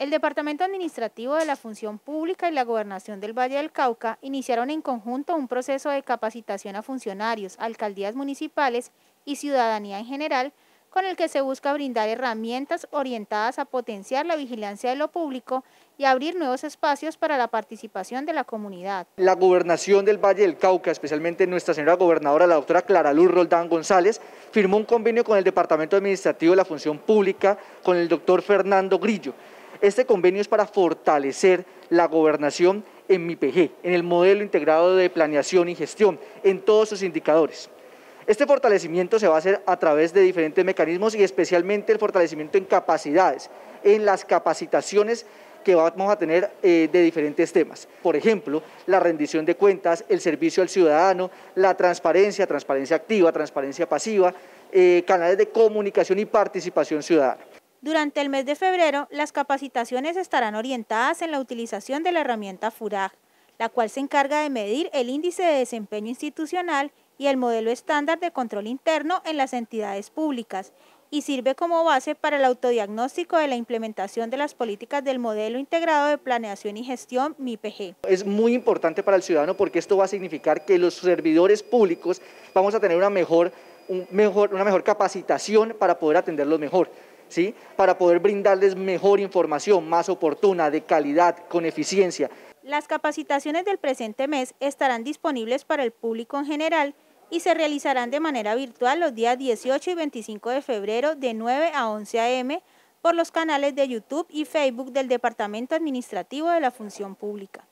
El Departamento Administrativo de la Función Pública y la Gobernación del Valle del Cauca iniciaron en conjunto un proceso de capacitación a funcionarios, alcaldías municipales y ciudadanía en general, con el que se busca brindar herramientas orientadas a potenciar la vigilancia de lo público y abrir nuevos espacios para la participación de la comunidad. La gobernación del Valle del Cauca, especialmente nuestra señora gobernadora, la doctora Clara Luz Roldán González, firmó un convenio con el Departamento Administrativo de la Función Pública, con el doctor Fernando Grillo, este convenio es para fortalecer la gobernación en MIPG, en el modelo integrado de planeación y gestión, en todos sus indicadores. Este fortalecimiento se va a hacer a través de diferentes mecanismos y especialmente el fortalecimiento en capacidades, en las capacitaciones que vamos a tener eh, de diferentes temas. Por ejemplo, la rendición de cuentas, el servicio al ciudadano, la transparencia, transparencia activa, transparencia pasiva, eh, canales de comunicación y participación ciudadana. Durante el mes de febrero, las capacitaciones estarán orientadas en la utilización de la herramienta FURAG, la cual se encarga de medir el índice de desempeño institucional y el modelo estándar de control interno en las entidades públicas y sirve como base para el autodiagnóstico de la implementación de las políticas del modelo integrado de planeación y gestión MIPG. Es muy importante para el ciudadano porque esto va a significar que los servidores públicos vamos a tener una mejor, capacitación para poder atenderlos mejor para poder brindarles mejor información, más oportuna, de calidad, con eficiencia. Las capacitaciones del presente mes estarán disponibles para el público en general y se realizarán de manera virtual los días 18 y 25 de febrero de 9 a 11 a.m. por los canales de YouTube y Facebook del Departamento Administrativo de la Función Pública.